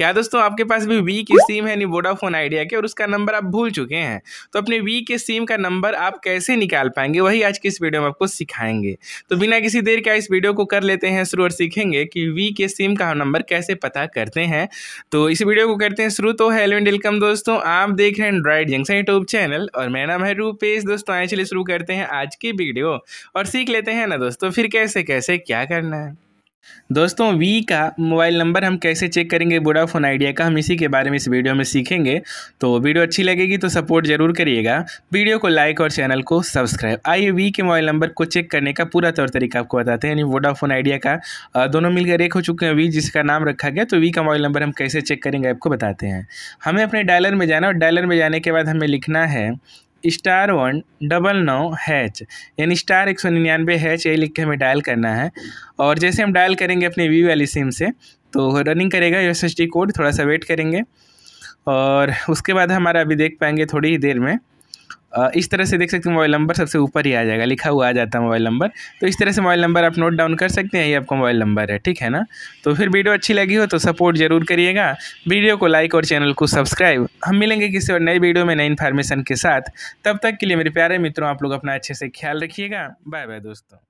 क्या दोस्तों आपके पास भी वी की सिम है नहीं वोडाफोन आइडिया के और उसका नंबर आप भूल चुके हैं तो अपने वी के सिम का नंबर आप कैसे निकाल पाएंगे वही आज के इस वीडियो में आपको सिखाएंगे तो बिना किसी देर का इस वीडियो को कर लेते हैं शुरू और सीखेंगे कि वी के सिम का नंबर कैसे पता करते हैं तो इस वीडियो को करते हैं शुरू तो हेलो एंड वेलकम दोस्तों आप देख रहे हैं एंड्रॉइड जंक्शन यूट्यूब चैनल और मेरा नाम है रूपेश दोस्तों आए चलिए शुरू करते हैं आज की वीडियो और सीख लेते हैं ना दोस्तों फिर कैसे कैसे क्या करना है दोस्तों वी का मोबाइल नंबर हम कैसे चेक करेंगे वोडाफोन आइडिया का हम इसी के बारे में इस वीडियो में सीखेंगे तो वीडियो अच्छी लगेगी तो सपोर्ट जरूर करिएगा वीडियो को लाइक और चैनल को सब्सक्राइब आइए वी के मोबाइल नंबर को चेक करने का पूरा तौर तरीका आपको बताते हैं यानी वोडाफोन आइडिया का दोनों मिलकर एक हो चुके हैं वी जिसका नाम रखा गया तो वी का मोबाइल नंबर हम कैसे चेक करेंगे आपको बताते हैं हमें अपने डायलर में जाना और डायलर में जाने के बाद हमें लिखना है स्टार वन डबल नौ हैच यानी स्टार एक सौ निन्यानवे हैच यही लिख के हमें डायल करना है और जैसे हम डायल करेंगे अपने वी वाली सिम से तो रनिंग करेगा यू कोड थोड़ा सा वेट करेंगे और उसके बाद हमारा अभी देख पाएंगे थोड़ी ही देर में इस तरह से देख सकते हैं मोबाइल नंबर सबसे ऊपर ही आ जाएगा लिखा हुआ आ जाता है मोबाइल नंबर तो इस तरह से मोबाइल नंबर आप नोट डाउन कर सकते हैं ये आपका मोबाइल नंबर है ठीक है ना तो फिर वीडियो अच्छी लगी हो तो सपोर्ट जरूर करिएगा वीडियो को लाइक और चैनल को सब्सक्राइब हम मिलेंगे किसी और नई वीडियो में नई इन्फॉर्मेशन के साथ तब तक के लिए मेरे प्यारे मित्रों आप लोग अपना अच्छे से ख्याल रखिएगा बाय बाय दोस्तों